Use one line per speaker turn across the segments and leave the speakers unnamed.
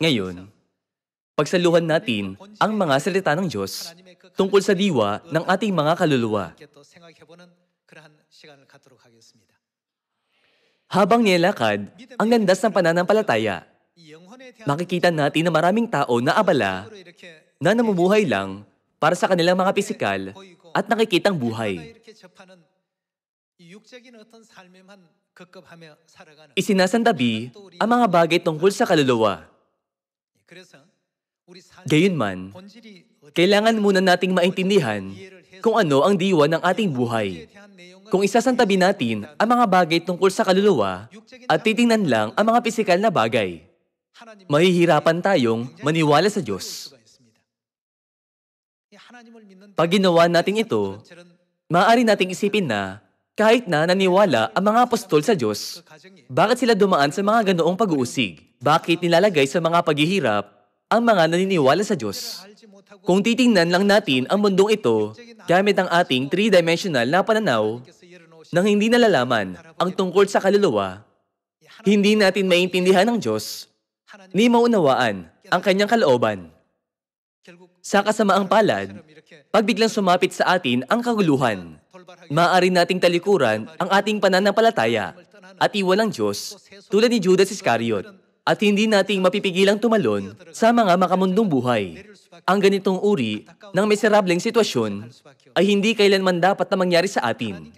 Ngayon, pagsaluhan natin ang mga salita ng Diyos tungkol sa diwa ng ating mga kaluluwa. Habang nilakad ang landas ng pananampalataya, makikita natin na maraming tao na abala na namumuhay lang para sa kanilang mga pisikal at nakikitang buhay. Isinasandabi ang mga bagay tungkol sa kaluluwa. Gayunman, kailangan muna nating maintindihan kung ano ang diwa ng ating buhay. Kung isasantabi natin ang mga bagay tungkol sa kaluluwa at titingnan lang ang mga pisikal na bagay, mahihirapan tayong maniwala sa Diyos. Pag ginawa natin ito, maaari nating isipin na kahit na naniwala ang mga apostol sa Diyos, bakit sila dumaan sa mga ganoong pag-uusig? Bakit nilalagay sa mga paghihirap ang mga naniniwala sa Diyos? Kung titingnan lang natin ang mundong ito ah. gamit ang ating three-dimensional na pananaw nang hindi nalalaman ang tungkol sa kaluluwa, hindi natin maintindihan ng Diyos ni maunawaan ang kanyang kalooban. Sa kasamaang palad, pagbiglang sumapit sa atin ang kaguluhan Maari nating talikuran ang ating pananampalataya at iwan ang Diyos tulad ni Judas Iscariot at hindi nating mapipigilang tumalon sa mga makamundong buhay. Ang ganitong uri ng miserableng sitwasyon ay hindi kailanman dapat na mangyari sa atin.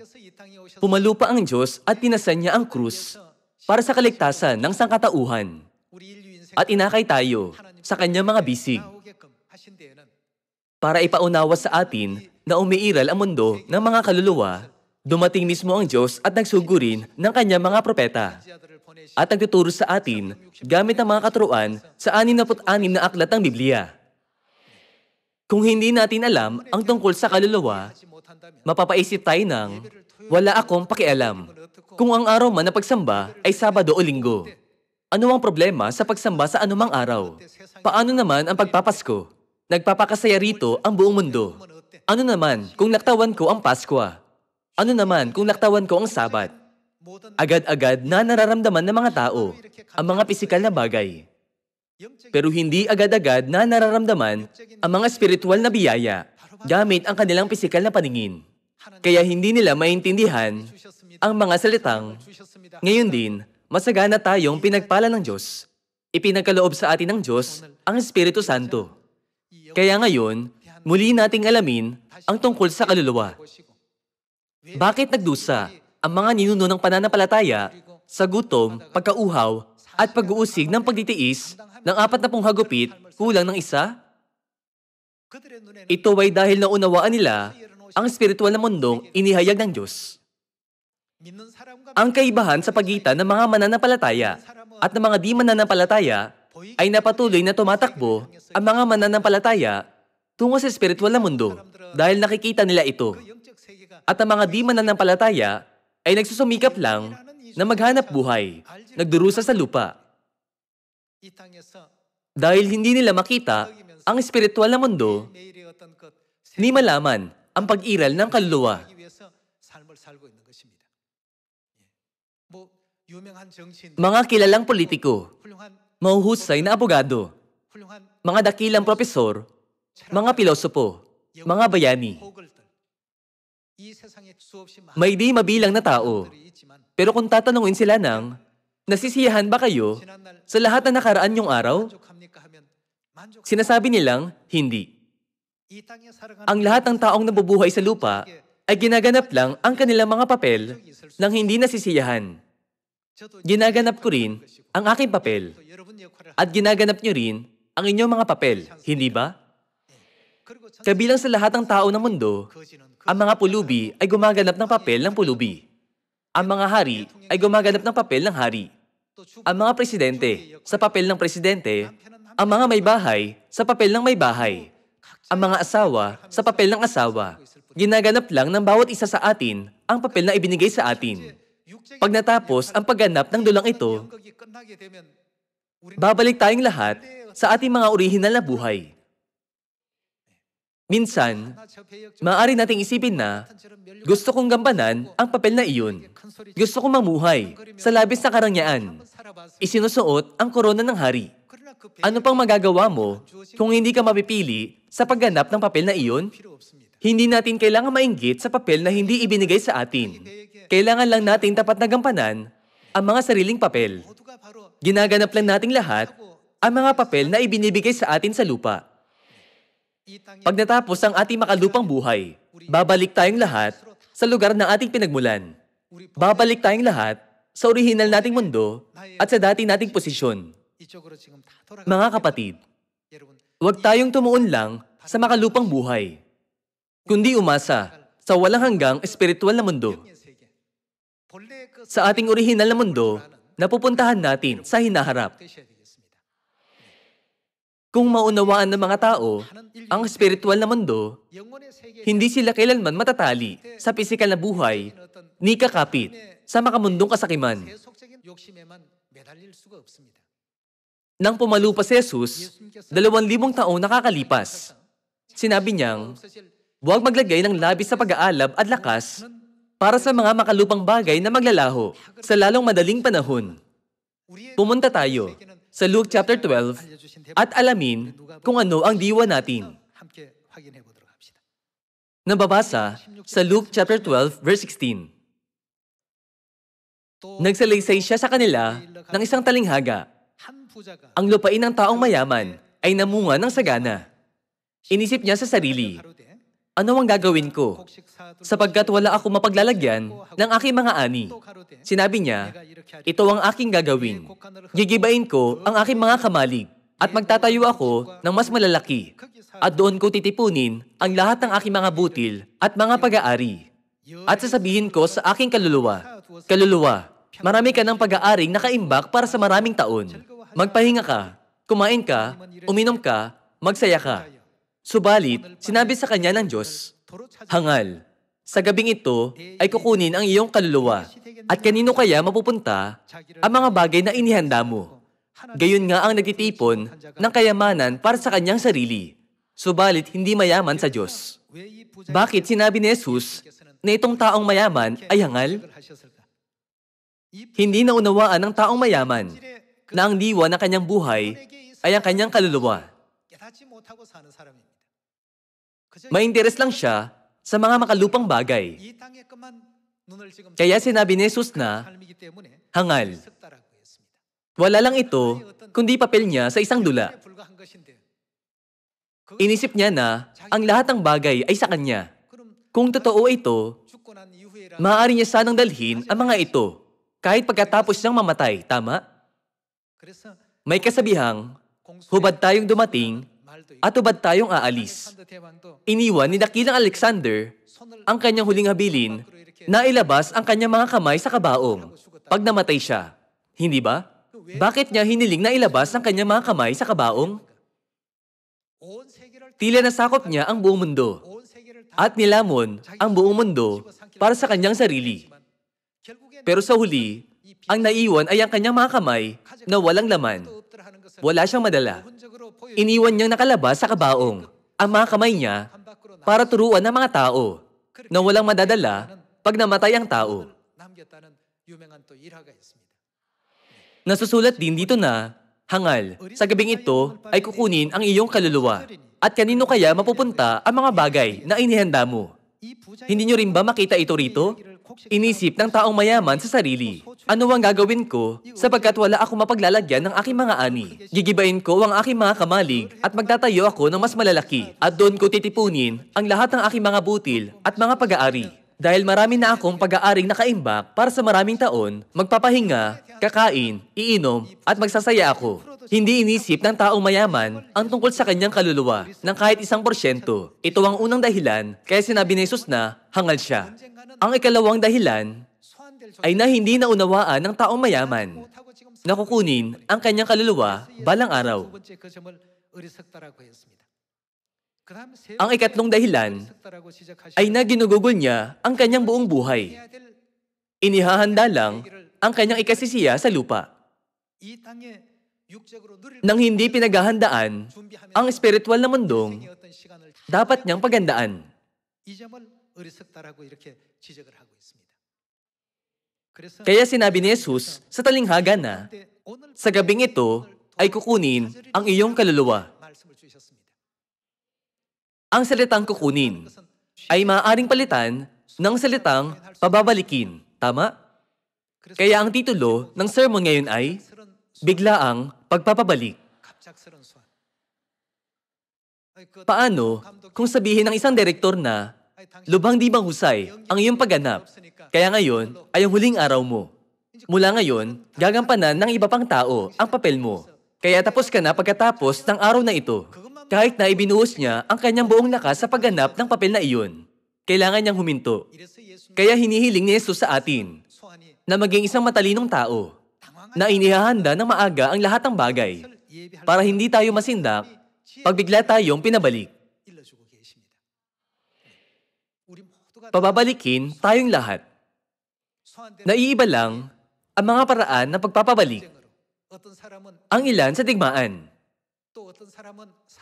Pumalupa ang Diyos at tinasan niya ang krus para sa kaligtasan ng sangkatauhan at inakay tayo sa kanyang mga bisig para ipaunawa sa atin na umiiral ang mundo ng mga kaluluwa, dumating mismo ang Diyos at nagsugurin ng kanyang mga propeta. At nagtuturo sa atin gamit ang mga katuruan sa 66 na aklat ng Biblia. Kung hindi natin alam ang tungkol sa kaluluwa, mapapaisip tayo ng, wala akong pakialam kung ang araw man na pagsamba ay Sabado o Linggo. Ano ang problema sa pagsamba sa anumang araw? Paano naman ang pagpapasko? Nagpapakasaya rito ang buong mundo. Ano naman kung laktawan ko ang Pasko? Ah? Ano naman kung laktawan ko ang Sabat? Agad-agad na nararamdaman ng mga tao ang mga pisikal na bagay. Pero hindi agad-agad na nararamdaman ang mga spiritual na biyaya gamit ang kanilang pisikal na paningin. Kaya hindi nila maintindihan ang mga salitang, ngayon din, masagana tayong pinagpala ng Diyos. Ipinagkaloob sa atin ng Diyos ang Espiritu Santo. Kaya ngayon, Muli nating alamin ang tungkol sa kaluluwa. Bakit nagdusa ang mga ninuno ng pananampalataya sa gutom, pagkauhaw, at pag-uusig ng pagditiis ng apat na pong hagupit kulang ng isa? Ito ay dahil naunawaan nila ang spiritual na mundong inihayag ng Diyos. Ang kaibahan sa pagitan ng mga mananampalataya at ng mga di mananampalataya ay napatuloy na tumatakbo ang mga mananampalataya tungo sa espiritual na mundo dahil nakikita nila ito. At ang mga di mananampalataya ay nagsusumikap lang na maghanap buhay, nagdurusa sa lupa. Dahil hindi nila makita ang espiritual na mundo, ni malaman ang pag-iral ng kaluluwa. Mga kilalang politiko, mahuhusay na abogado, mga dakilang propesor, mga pilosopo, mga bayani. May di mabilang na tao. Pero kung tatanungin sila nang, nasisiyahan ba kayo sa lahat na nakaraan yung araw? Sinasabi nilang, hindi. Ang lahat ng taong nabubuhay sa lupa ay ginaganap lang ang kanilang mga papel nang hindi nasisiyahan. Ginaganap ko rin ang aking papel at ginaganap nyo rin ang inyong mga papel, hindi ba? Kabilang sa lahat ng tao ng mundo, ang mga pulubi ay gumaganap ng papel ng pulubi. Ang mga hari ay gumaganap ng papel ng hari. Ang mga presidente sa papel ng presidente, ang mga may bahay sa papel ng may bahay, ang mga asawa sa papel ng asawa. Ginaganap lang ng bawat isa sa atin ang papel na ibinigay sa atin. Pag natapos ang pagganap ng dulang ito, babalik tayong lahat sa ating mga orihinal na buhay. Minsan, maaari nating isipin na gusto kong gampanan ang papel na iyon. Gusto kong mamuhay sa labis na karangyaan. Isinusuot ang korona ng hari. Ano pang magagawa mo kung hindi ka mapipili sa pagganap ng papel na iyon? Hindi natin kailangan mainggit sa papel na hindi ibinigay sa atin. Kailangan lang natin tapat na gampanan ang mga sariling papel. Ginaganap lang nating lahat ang mga papel na ibinibigay sa atin sa lupa. Pag natapos ang ating makalupang buhay, babalik tayong lahat sa lugar na ating pinagmulan. Babalik tayong lahat sa orihinal nating mundo at sa dating nating posisyon. Mga kapatid, huwag tayong tumuon lang sa makalupang buhay, kundi umasa sa walang hanggang espiritual na mundo. Sa ating orihinal na mundo, napupuntahan natin sa hinaharap. Kung maunawaan ng mga tao, ang spiritual na mundo, hindi sila kailanman matatali sa pisikal na buhay ni kakapit sa makamundong kasakiman. Nang pumalupa si Jesus, dalawang libong taon nakakalipas, sinabi niyang, huwag maglagay ng labis sa pag-aalab at lakas para sa mga makalupang bagay na maglalaho sa lalong madaling panahon. Pumunta tayo sa Luke chapter 12 at alamin kung ano ang diwa natin. Nababasa sa Luke chapter 12 verse 16. Nagsalaysay siya sa kanila ng isang talinghaga. Ang lupain ng taong mayaman ay namunga ng sagana. Inisip niya sa sarili, ano ang gagawin ko? Sapagkat wala ako mapaglalagyan ng aking mga ani. Sinabi niya, ito ang aking gagawin. Gigibain ko ang aking mga kamalig at magtatayo ako ng mas malalaki. At doon ko titipunin ang lahat ng aking mga butil at mga pag-aari. At sasabihin ko sa aking kaluluwa, Kaluluwa, marami ka ng pag-aaring nakaimbak para sa maraming taon. Magpahinga ka, kumain ka, uminom ka, magsaya ka. Subalit, sinabi sa kanya ng Diyos, Hangal, sa gabing ito ay kukunin ang iyong kaluluwa at kanino kaya mapupunta ang mga bagay na inihanda mo. Gayon nga ang nagtitipon ng kayamanan para sa kanyang sarili, subalit hindi mayaman sa Diyos. Bakit sinabi ni Jesus na itong taong mayaman ay hangal? Hindi naunawaan ng taong mayaman na ang diwa ng kanyang buhay ay ang kanyang kaluluwa. May interes lang siya sa mga makalupang bagay. Kaya sinabi ni Jesus na hangal. Wala lang ito, kundi papel niya sa isang dula. Inisip niya na ang lahat ng bagay ay sa kanya. Kung totoo ito, maaari niya sanang dalhin ang mga ito kahit pagkatapos niyang mamatay, tama? May kasabihang, hubad tayong dumating at ubad tayong aalis. Iniwan ni Dakilang Alexander ang kanyang huling habilin na ilabas ang kanyang mga kamay sa kabaong pag namatay siya. Hindi ba? Bakit niya hiniling na ilabas ang kanyang mga kamay sa kabaong? Tila nasakop niya ang buong mundo at nilamon ang buong mundo para sa kanyang sarili. Pero sa huli, ang naiwan ay ang kanyang mga kamay na walang laman. Wala siyang madala. Iniwan niyang nakalabas sa kabaong ang mga kamay niya para turuan ng mga tao na walang madadala pag namatay ang tao. Nasusulat din dito na, Hangal, sa gabing ito ay kukunin ang iyong kaluluwa at kanino kaya mapupunta ang mga bagay na inihanda mo. Hindi nyo rin ba makita ito rito? Inisip ng taong mayaman sa sarili, ano ang gagawin ko sapagkat wala akong mapaglalagyan ng aking mga ani? Gigibain ko ang aking mga kamalig at magtatayo ako ng mas malalaki at doon ko titipunin ang lahat ng aking mga butil at mga pag-aari. Dahil marami na akong pag-aaring nakaimbak para sa maraming taon, magpapahinga, kakain, iinom, at magsasaya ako. Hindi inisip ng taong mayaman ang tungkol sa kanyang kaluluwa ng kahit isang porsyento. Ito ang unang dahilan kaya sinabi ni Jesus na hangal siya. Ang ikalawang dahilan ay na hindi naunawaan ng taong mayaman. Nakukunin ang kanyang kaluluwa balang araw. Ang ikatlong dahilan ay na ginugugol niya ang kanyang buong buhay. Inihahanda lang ang kanyang ikasisiya sa lupa nang hindi pinaghahandaan ang spiritual na mundong dapat niyang pagandaan. Kaya sinabi ni Jesus sa talinghaga na, sa gabing ito ay kukunin ang iyong kaluluwa. Ang salitang kukunin ay maaaring palitan ng salitang pababalikin. Tama? Kaya ang titulo ng sermon ngayon ay, Biglaang Pagpapabalik. Paano kung sabihin ng isang direktor na lubhang di manghusay ang iyong pagganap, kaya ngayon ay ang huling araw mo. Mula ngayon, gagampanan ng iba pang tao ang papel mo. Kaya tapos ka na pagkatapos ng araw na ito. Kahit na ibinuhos niya ang kanyang buong lakas sa pagganap ng papel na iyon, kailangan niyang huminto. Kaya hinihiling ni Yesus sa atin na maging isang matalinong tao na inihahanda ng maaga ang lahat ng bagay para hindi tayo masindak pag bigla tayong pinabalik. Pababalikin tayong lahat. Naiiba lang ang mga paraan ng pagpapabalik. Ang ilan sa digmaan.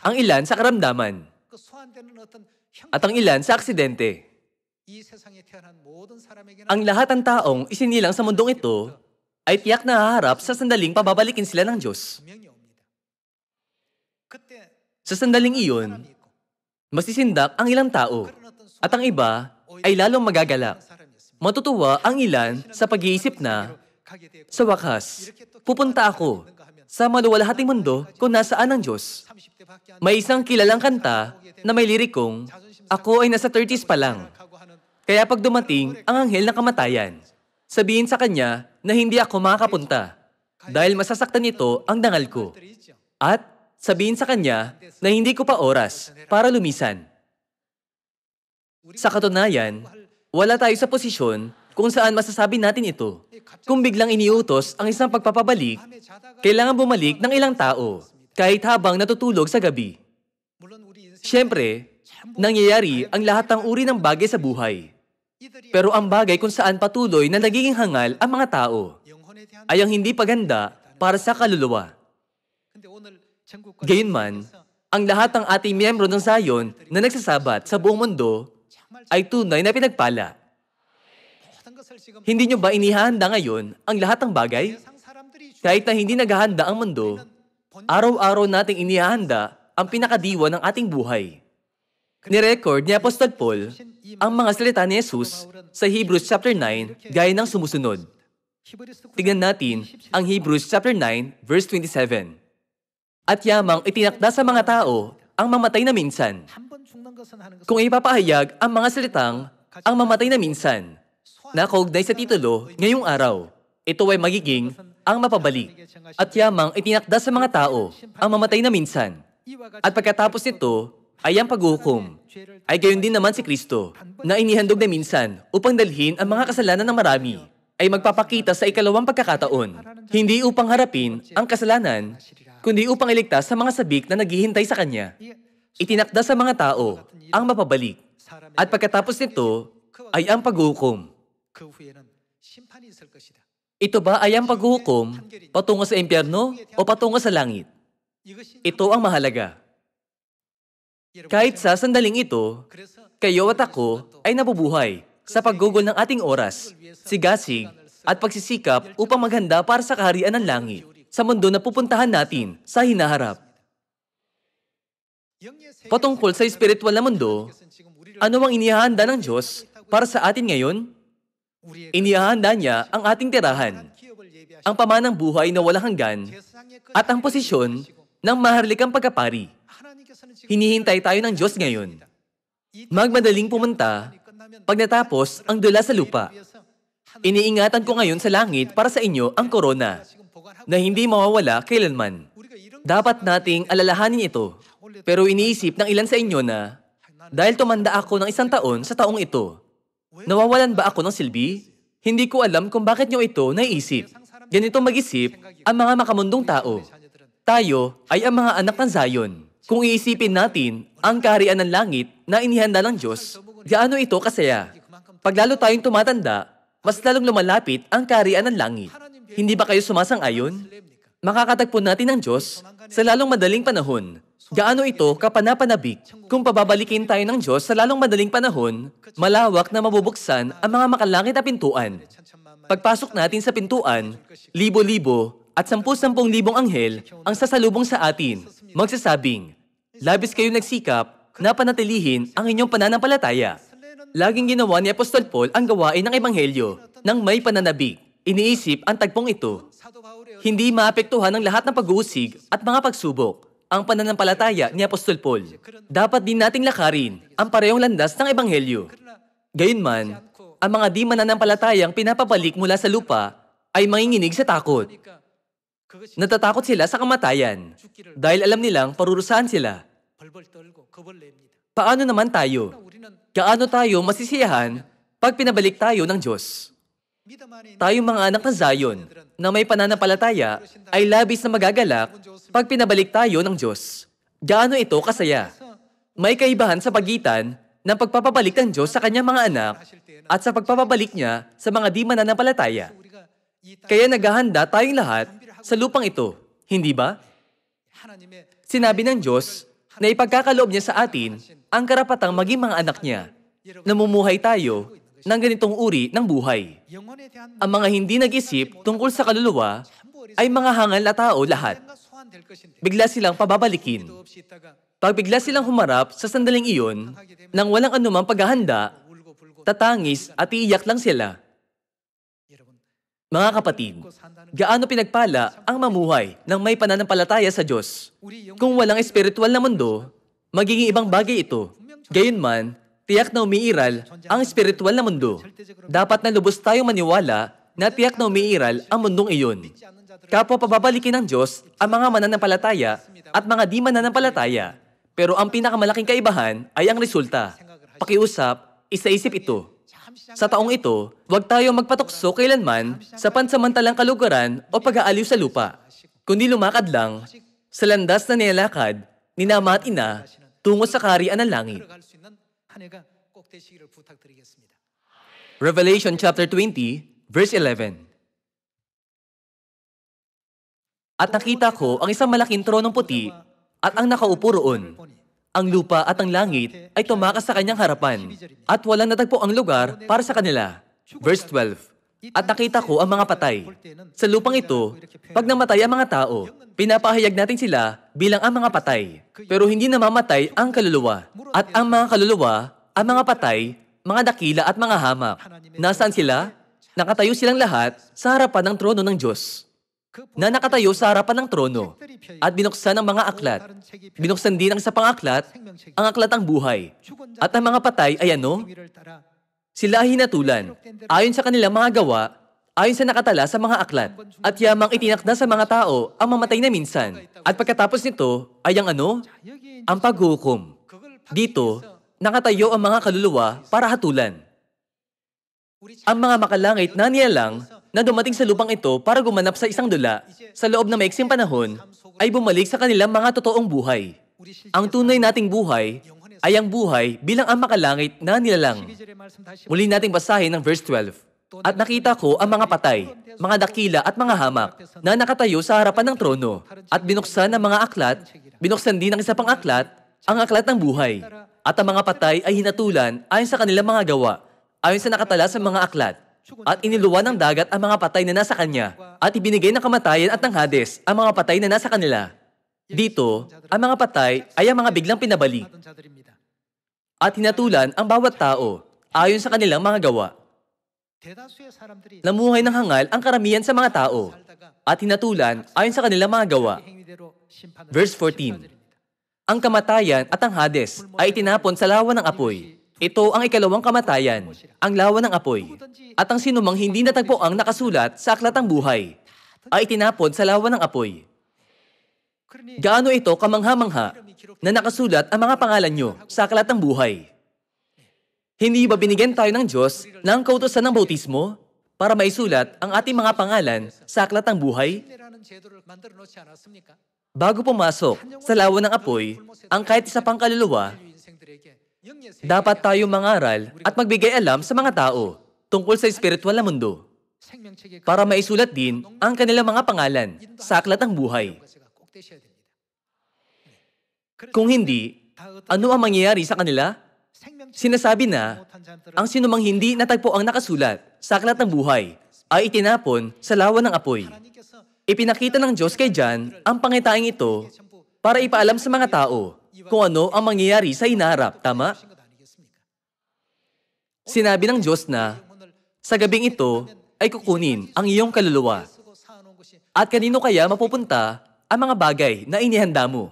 Ang ilan sa karamdaman. At ang ilan sa aksidente. Ang lahat ng taong isinilang sa mundong ito ay tiyak na haharap sa sandaling pababalikin sila ng Diyos. Sa sandaling iyon, masisindak ang ilang tao at ang iba ay lalong magagalak. Matutuwa ang ilan sa pag-iisip na, sa wakas, pupunta ako sa maluwalhating mundo kung nasaan ang Diyos. May isang kilalang kanta na may lirikong, Ako ay nasa 30s pa lang. Kaya pag dumating ang anghel ng kamatayan, sabihin sa kanya na hindi ako makakapunta dahil masasaktan nito ang dangal ko. At sabihin sa kanya na hindi ko pa oras para lumisan. Sa katunayan, wala tayo sa posisyon kung saan masasabi natin ito. Kung biglang iniutos ang isang pagpapabalik, kailangan bumalik ng ilang tao kahit habang natutulog sa gabi. Siyempre, nangyayari ang lahat ng uri ng bagay sa buhay. Pero ang bagay kung saan patuloy na nagiging hangal ang mga tao ay ang hindi paganda para sa kaluluwa. Gayunman, ang lahat ng ating miyembro ng Zion na nagsasabat sa buong mundo ay tunay na pinagpala. Hindi nyo ba inihahanda ngayon ang lahat ng bagay? Kahit na hindi naghahanda ang mundo, araw-araw nating inihahanda ang pinakadiwa ng ating buhay. Nirecord ni Apostol Paul ang mga salita ni Jesus sa Hebrews chapter 9 gaya ng sumusunod. Tignan natin ang Hebrews chapter 9 verse 27. At yamang itinakda sa mga tao ang mamatay na minsan. Kung ipapahayag ang mga salitang ang mamatay na minsan na kaugnay sa titulo ngayong araw, ito ay magiging ang mapabalik at yamang itinakda sa mga tao ang mamatay na minsan. At pagkatapos nito, ay ang paghukom. Ay gayon din naman si Kristo, na inihandog na minsan upang dalhin ang mga kasalanan ng marami, ay magpapakita sa ikalawang pagkakataon, hindi upang harapin ang kasalanan, kundi upang iligtas sa mga sabik na naghihintay sa Kanya. Itinakda sa mga tao ang mapabalik. At pagkatapos nito ay ang paghukom. Ito ba ay ang paghukom patungo sa impyerno o patungo sa langit? Ito ang mahalaga. Kahit sa sandaling ito, kayo at ako ay nabubuhay sa paggugol ng ating oras, sigasig at pagsisikap upang maghanda para sa kaharian ng langit sa mundo na pupuntahan natin sa hinaharap. Patungkol sa espiritual na mundo, ano ang inihahanda ng Diyos para sa atin ngayon? Inihahanda niya ang ating tirahan, ang pamanang buhay na walang hanggan, at ang posisyon ng maharlikang pagkapari. Hinihintay tayo ng Diyos ngayon. Magmadaling pumunta, pag natapos, ang dula sa lupa. Iniingatan ko ngayon sa langit para sa inyo ang korona na hindi mawawala kailanman. Dapat nating alalahanin ito. Pero iniisip ng ilan sa inyo na, dahil tumanda ako ng isang taon sa taong ito, nawawalan ba ako ng silbi? Hindi ko alam kung bakit nyo ito naisip. Ganito mag-isip ang mga makamundong tao. Tayo ay ang mga anak ng Zion. Kung iisipin natin ang kaharian ng langit na inihanda ng Diyos, gaano ito kasaya? Paglalo tayong tumatanda, mas lalong lumalapit ang kaharian ng langit. Hindi ba kayo sumasang-ayon? Makakatagpo natin ng Diyos sa lalong madaling panahon. Gaano ito kapanapanabik? Kung pababalikin tayo ng Diyos sa lalong madaling panahon, malawak na mabubuksan ang mga makalangit na pintuan. Pagpasok natin sa pintuan, libo-libo at sampu-sampung libong anghel ang sasalubong sa atin magsasabing, labis kayong nagsikap na panatilihin ang inyong pananampalataya. Laging ginawa ni Apostol Paul ang gawain ng Ebanghelyo nang may pananabik. Iniisip ang tagpong ito. Hindi maapektuhan ng lahat ng pag-uusig at mga pagsubok ang pananampalataya ni Apostol Paul. Dapat din nating lakarin ang parehong landas ng Ebanghelyo. Gayunman, ang mga di mananampalatayang pinapabalik mula sa lupa ay manginginig sa takot. Natatakot sila sa kamatayan dahil alam nilang parurusahan sila. Paano naman tayo? Kaano tayo masisiyahan pag pinabalik tayo ng Diyos? Tayong mga anak ng Zion na may pananampalataya ay labis na magagalak pag pinabalik tayo ng Diyos. Gaano ito kasaya? May kaibahan sa pagitan ng pagpapabalik ng Diyos sa kanyang mga anak at sa pagpapabalik niya sa mga di mananampalataya. Kaya naghahanda tayong lahat sa lupang ito, hindi ba? Sinabi ng Diyos na ipagkakaloob niya sa atin ang karapatang maging mga anak niya. Namumuhay tayo ng ganitong uri ng buhay. Ang mga hindi nag-isip tungkol sa kaluluwa ay mga hangal na tao lahat. Bigla silang pababalikin. Pagbigla silang humarap sa sandaling iyon, nang walang anumang paghahanda, tatangis at iiyak lang sila. Mga kapatid, gaano pinagpala ang mamuhay ng may pananampalataya sa Diyos? Kung walang espiritual na mundo, magiging ibang bagay ito. Gayunman, tiyak na umiiral ang espiritual na mundo. Dapat na lubos tayong maniwala na tiyak na umiiral ang mundong iyon. Kapwa pababalikin ng Diyos ang mga mananampalataya at mga di mananampalataya. Pero ang pinakamalaking kaibahan ay ang resulta. Pakiusap, isaisip ito. Sa taong ito, huwag tayo magpatukso kailanman sa pansamantalang kalugaran o pag-aaliw sa lupa, kundi lumakad lang sa landas na nilalakad ni Nama at Ina tungo sa karian ng langit. Revelation chapter 20, verse 11. At nakita ko ang isang malaking tronong puti at ang nakaupo roon ang lupa at ang langit ay tumakas sa kanyang harapan, at walang natagpo ang lugar para sa kanila. Verse 12, At nakita ko ang mga patay. Sa lupang ito, pag namatay ang mga tao, pinapahayag natin sila bilang ang mga patay. Pero hindi namamatay ang kaluluwa. At ang mga kaluluwa, ang mga patay, mga dakila at mga hamak. Nasaan sila? Nakatayo silang lahat sa harapan ng trono ng Diyos na nakatayo sa harapan ng trono at binuksan ang mga aklat. Binuksan din ang sa pangaklat, ang aklat ang buhay. At ang mga patay ay ano? Sila ay hinatulan. Ayon sa kanilang mga gawa, ayon sa nakatala sa mga aklat. At yamang itinakda sa mga tao ang mamatay na minsan. At pagkatapos nito ay ang ano? Ang paghukom. Dito, nakatayo ang mga kaluluwa para hatulan. Ang mga makalangit na nilalang na dumating sa lupang ito para gumanap sa isang dula, sa loob ng maiksing panahon, ay bumalik sa kanilang mga totoong buhay. Ang tunay nating buhay ay ang buhay bilang ang makalangit na nilalang. Muli nating basahin ang verse 12. At nakita ko ang mga patay, mga dakila at mga hamak na nakatayo sa harapan ng trono. At binuksan ang mga aklat, binuksan din ang isa pang aklat, ang aklat ng buhay. At ang mga patay ay hinatulan ayon sa kanilang mga gawa, ayon sa nakatala sa mga aklat. At iniluwa ng dagat ang mga patay na nasa kanya, at ibinigay ng kamatayan at ng Hades ang mga patay na nasa kanila. Dito, ang mga patay ay ang mga biglang pinabalik. At hinatulan ang bawat tao ayon sa kanilang mga gawa. Namuhay ng hangal ang karamihan sa mga tao at hinatulan ayon sa kanilang mga gawa. Verse 14 Ang kamatayan at ang Hades ay tinapon sa lawa ng apoy. Ito ang ikalawang kamatayan, ang lawa ng apoy, at ang sinumang hindi natagpo ang nakasulat sa aklatang buhay ay itinapon sa lawa ng apoy. Gaano ito kamangha-mangha na nakasulat ang mga pangalan nyo sa aklatang buhay? Hindi ba binigyan tayo ng Diyos ng kautosan ng bautismo para maisulat ang ating mga pangalan sa aklatang buhay? Bago pumasok sa lawa ng apoy, ang kahit isa pang kaluluwa dapat tayo mangaral at magbigay alam sa mga tao tungkol sa espiritual na mundo para maisulat din ang kanilang mga pangalan sa Aklat ng Buhay. Kung hindi, ano ang mangyayari sa kanila? Sinasabi na, ang sinumang hindi natagpo ang nakasulat sa Aklat ng Buhay ay itinapon sa lawa ng apoy. Ipinakita ng Diyos kay John ang pangitaing ito para ipaalam sa mga tao kung ano ang mangyayari sa inaharap, tama? Sinabi ng Diyos na, sa gabing ito ay kukunin ang iyong kaluluwa. At kanino kaya mapupunta ang mga bagay na inihanda mo?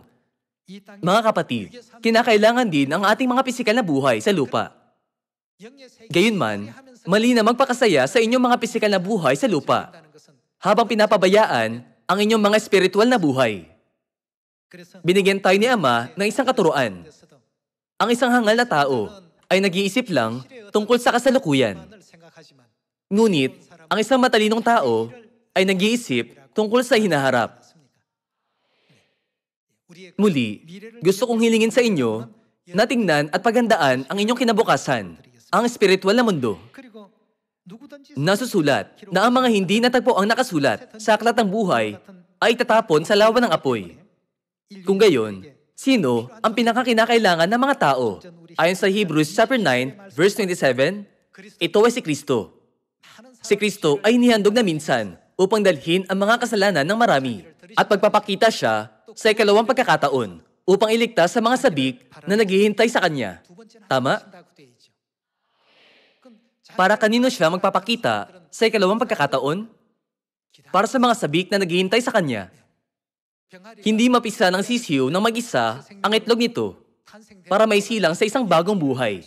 Mga kapatid, kinakailangan din ang ating mga pisikal na buhay sa lupa. Gayunman, mali na magpakasaya sa inyong mga pisikal na buhay sa lupa habang pinapabayaan ang inyong mga espiritual na buhay. Binigyan tayo ni Ama ng isang katuruan. Ang isang hangal na tao ay nag-iisip lang tungkol sa kasalukuyan. Ngunit, ang isang matalinong tao ay nag-iisip tungkol sa hinaharap. Muli, gusto kong hilingin sa inyo na tingnan at pagandaan ang inyong kinabukasan, ang spiritual na mundo. Nasusulat na ang mga hindi natagpo ang nakasulat sa aklat ng buhay ay tatapon sa lawa ng apoy. Kung gayon, sino ang pinakakinakailangan ng mga tao? Ayon sa Hebrews chapter 9, verse 27, ito ay si Kristo. Si Kristo ay nihandog na minsan upang dalhin ang mga kasalanan ng marami at pagpapakita siya sa ikalawang pagkakataon upang iligtas sa mga sabik na naghihintay sa Kanya. Tama? Para kanino siya magpapakita sa ikalawang pagkakataon? Para sa mga sabik na naghihintay sa Kanya. Hindi mapisa ng sisiyo na mag-isa ang itlog nito para may silang sa isang bagong buhay.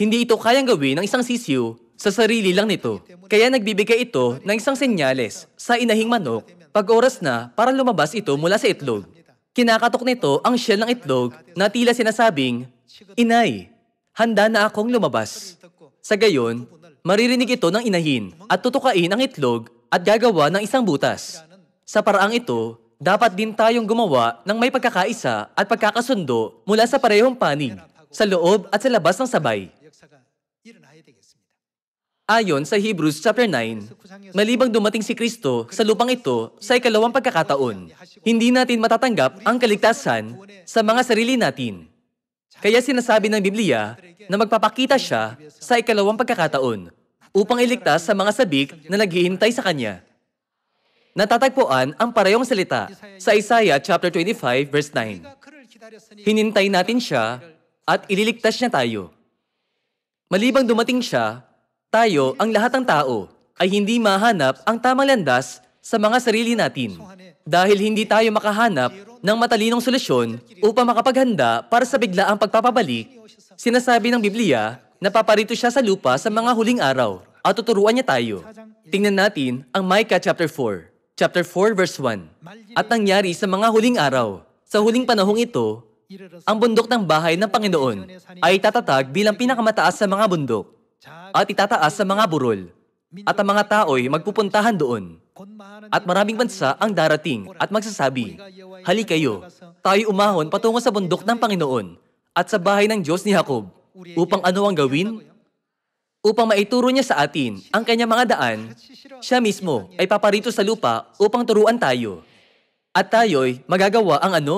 Hindi ito kayang gawin ng isang sisiyo sa sarili lang nito. Kaya nagbibigay ito ng isang senyales sa inahing manok pag oras na para lumabas ito mula sa itlog. Kinakatok nito ang shell ng itlog na tila sinasabing, Inay, handa na akong lumabas. Sa gayon, maririnig ito ng inahin at tutukain ang itlog at gagawa ng isang butas. Sa paraang ito, dapat din tayong gumawa ng may pagkakaisa at pagkakasundo mula sa parehong panig, sa loob at sa labas ng sabay. Ayon sa Hebrews chapter 9, malibang dumating si Kristo sa lupang ito sa ikalawang pagkakataon, hindi natin matatanggap ang kaligtasan sa mga sarili natin. Kaya sinasabi ng Biblia na magpapakita siya sa ikalawang pagkakataon upang iligtas sa mga sabik na naghihintay sa Kanya natatagpuan ang parehong salita sa Isaiah chapter 25 verse 9. Hinintay natin siya at ililigtas niya tayo. Malibang dumating siya, tayo ang lahat ng tao ay hindi mahanap ang tamang landas sa mga sarili natin dahil hindi tayo makahanap ng matalinong solusyon upang makapaghanda para sa biglaang pagpapabalik, sinasabi ng Biblia na paparito siya sa lupa sa mga huling araw at tuturuan niya tayo. Tingnan natin ang Micah chapter 4 chapter 4 verse 1. At nangyari sa mga huling araw, sa huling panahong ito, ang bundok ng bahay ng Panginoon ay tatatag bilang pinakamataas sa mga bundok at itataas sa mga burol at ang mga tao'y magpupuntahan doon. At maraming bansa ang darating at magsasabi, Hali kayo, tayo umahon patungo sa bundok ng Panginoon at sa bahay ng Diyos ni Jacob upang ano ang gawin upang maituro niya sa atin ang kanyang mga daan, siya mismo ay paparito sa lupa upang turuan tayo. At tayo'y magagawa ang ano?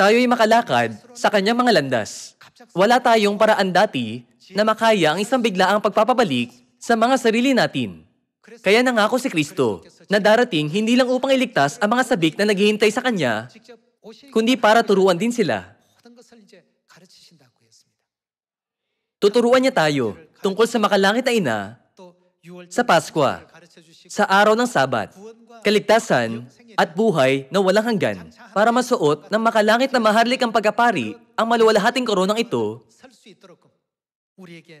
Tayo'y makalakad sa kanyang mga landas. Wala tayong paraan dati na makaya ang isang biglaang pagpapabalik sa mga sarili natin. Kaya nangako si Kristo na darating hindi lang upang iligtas ang mga sabik na naghihintay sa Kanya, kundi para turuan din sila Tuturuan niya tayo tungkol sa makalangit na ina sa Pasko, sa araw ng Sabat, kaligtasan at buhay na walang hanggan para masuot ng makalangit na maharlik ang pagkapari ang maluwalhating koronang ito,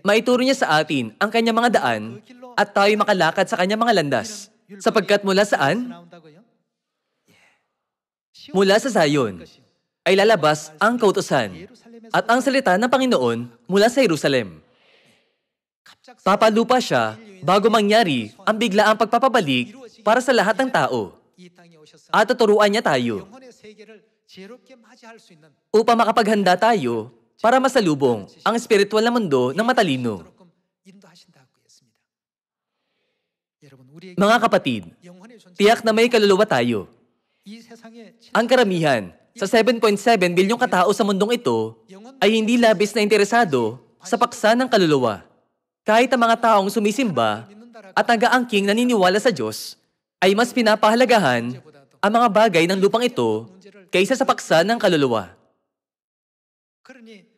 maituro niya sa atin ang kanyang mga daan at tayo makalakad sa kanyang mga landas. Sapagkat mula saan? Mula sa Zion ay lalabas ang kautosan at ang salita ng Panginoon mula sa Jerusalem. Papalupa siya bago mangyari ang biglaang pagpapabalik para sa lahat ng tao. At tuturuan niya tayo upang makapaghanda tayo para masalubong ang espiritual na mundo ng matalino. Mga kapatid, tiyak na may kaluluwa tayo. Ang karamihan sa 7.7 bilyong katao sa mundong ito ay hindi labis na interesado sa paksa ng kaluluwa. Kahit ang mga taong sumisimba at nagaangking naniniwala sa Diyos ay mas pinapahalagahan ang mga bagay ng lupang ito kaysa sa paksa ng kaluluwa.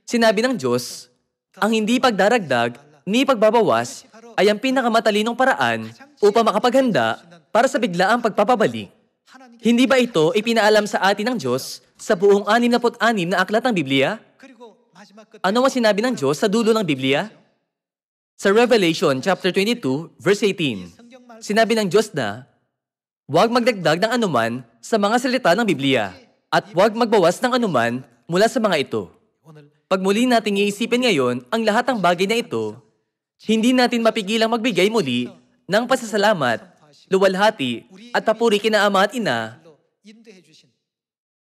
Sinabi ng Diyos, ang hindi pagdaragdag ni pagbabawas ay ang pinakamatalinong paraan upang makapaghanda para sa biglaang pagpapabalik hindi ba ito ipinaalam sa atin ng Diyos sa buong 66 na aklat ng Biblia? Ano ang sinabi ng Diyos sa dulo ng Biblia? Sa Revelation chapter 22, verse 18, sinabi ng Diyos na, Huwag magdagdag ng anuman sa mga salita ng Biblia at huwag magbawas ng anuman mula sa mga ito. Pag muli nating iisipin ngayon ang lahat ng bagay na ito, hindi natin mapigilang magbigay muli ng pasasalamat luwalhati at papuri kina ama at ina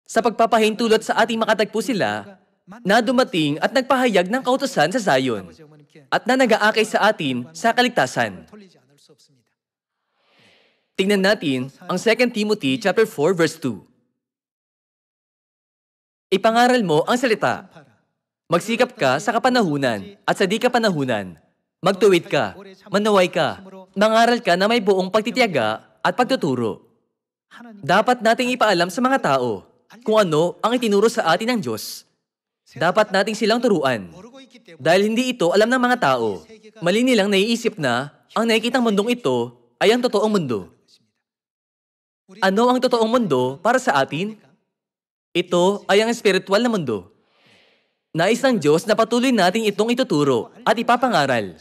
sa pagpapahintulot sa ating makatagpo sila na dumating at nagpahayag ng kautosan sa Zion at na nag-aakay sa atin sa kaligtasan. Tingnan natin ang 2 Timothy chapter 4 verse 2. Ipangaral mo ang salita. Magsikap ka sa kapanahunan at sa di kapanahunan. Magtuwid ka, manaway ka, Mangaral ka na may buong pagtitiyaga at pagtuturo. Dapat nating ipaalam sa mga tao kung ano ang itinuro sa atin ng Diyos. Dapat nating silang turuan. Dahil hindi ito alam ng mga tao. Mali nilang naiisip na ang nakikitang mundong ito ay ang totoong mundo. Ano ang totoong mundo para sa atin? Ito ay ang espiritual na mundo. Nais ng Diyos na patuloy natin itong ituturo at ipapangaral.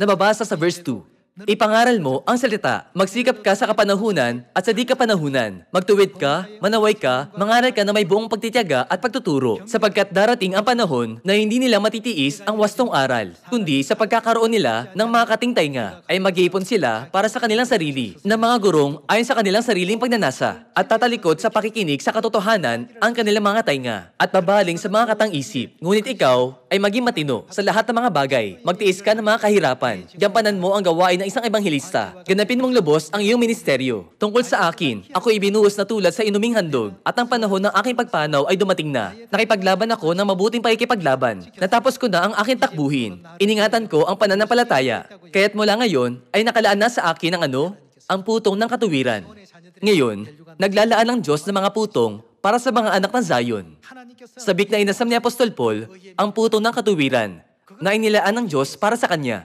Nababasa sa verse 2. Ipangaral mo ang salita, magsikap ka sa kapanahunan at sa di kapanahunan. Magtuwid ka, manaway ka, mangaral ka na may buong pagtitiyaga at pagtuturo, sapagkat darating ang panahon na hindi nila matitiis ang wastong aral, kundi sa pagkakaroon nila ng makating tainga ay mag-iipon sila para sa kanilang sarili na mga gurong ayon sa kanilang sariling pagnanasa at tatalikod sa pakikinig sa katotohanan ang kanilang mga tainga at babaling sa mga katang isip. Ngunit ikaw ay maging matino sa lahat ng mga bagay. Magtiis ka ng mga kahirapan. Gampanan mo ang gawain ng isang ebanghelista. Ganapin mong lubos ang iyong ministeryo. Tungkol sa akin, ako ibinuhos na tulad sa inuming handog at ang panahon ng aking pagpanaw ay dumating na. Nakipaglaban ako ng mabuting pakikipaglaban. Natapos ko na ang aking takbuhin. Iningatan ko ang pananampalataya. Kaya't mula ngayon ay nakalaan na sa akin ang ano? Ang putong ng katuwiran. Ngayon, naglalaan ng Diyos ng mga putong para sa mga anak ng Zion. Sabik na inasam ni Apostol Paul ang putong ng katuwiran na inilaan ng Diyos para sa kanya.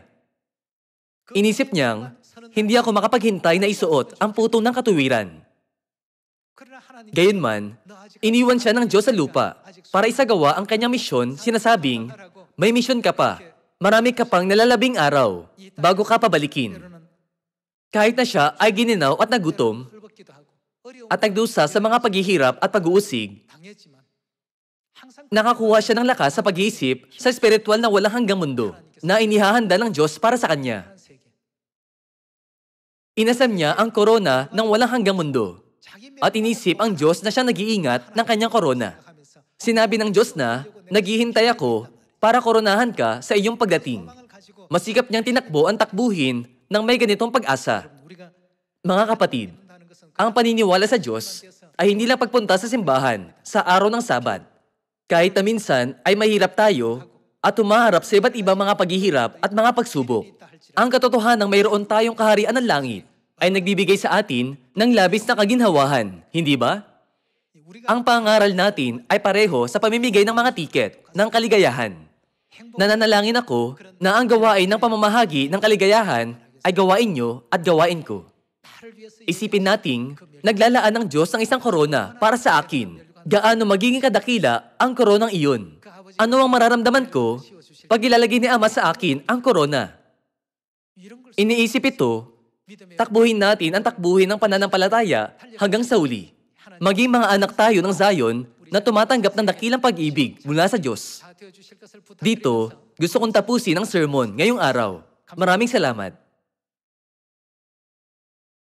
Inisip niyang, hindi ako makapaghintay na isuot ang puto ng katuwiran. Gayunman, iniwan siya ng Diyos sa lupa para isagawa ang kanyang misyon sinasabing, may misyon ka pa, marami ka pang nalalabing araw bago ka pabalikin. Kahit na siya ay gininaw at nagutom at nagdusa sa mga paghihirap at pag-uusig, nakakuha siya ng lakas sa pag-iisip sa spiritual na walang hanggang mundo na inihahanda ng Diyos para sa kanya. Inasam niya ang korona ng walang hanggang mundo. At inisip ang Diyos na siya nag-iingat ng kanyang korona. Sinabi ng Diyos na, naghihintay ako para koronahan ka sa iyong pagdating. Masikap niyang tinakbo ang takbuhin ng may ganitong pag-asa. Mga kapatid, ang paniniwala sa Diyos ay hindi lang pagpunta sa simbahan sa araw ng Sabat. Kahit na minsan ay mahirap tayo at tumaharap sa iba't ibang mga paghihirap at mga pagsubok. Ang katotohanan ng mayroon tayong kaharian ng langit ay nagbibigay sa atin ng labis na kaginhawahan, hindi ba? Ang pangaral natin ay pareho sa pamimigay ng mga tiket ng kaligayahan. Nananalangin ako na ang gawain ng pamamahagi ng kaligayahan ay gawain nyo at gawain ko. Isipin nating naglalaan ng Diyos ng isang korona para sa akin. Gaano magiging kadakila ang koronang iyon? ano ang mararamdaman ko pag ilalagay ni Ama sa akin ang korona. Iniisip ito, takbuhin natin ang takbuhin ng pananampalataya hanggang sa uli. Maging mga anak tayo ng Zion na tumatanggap ng dakilang pag-ibig mula sa Diyos. Dito, gusto kong tapusin ang sermon ngayong araw. Maraming salamat.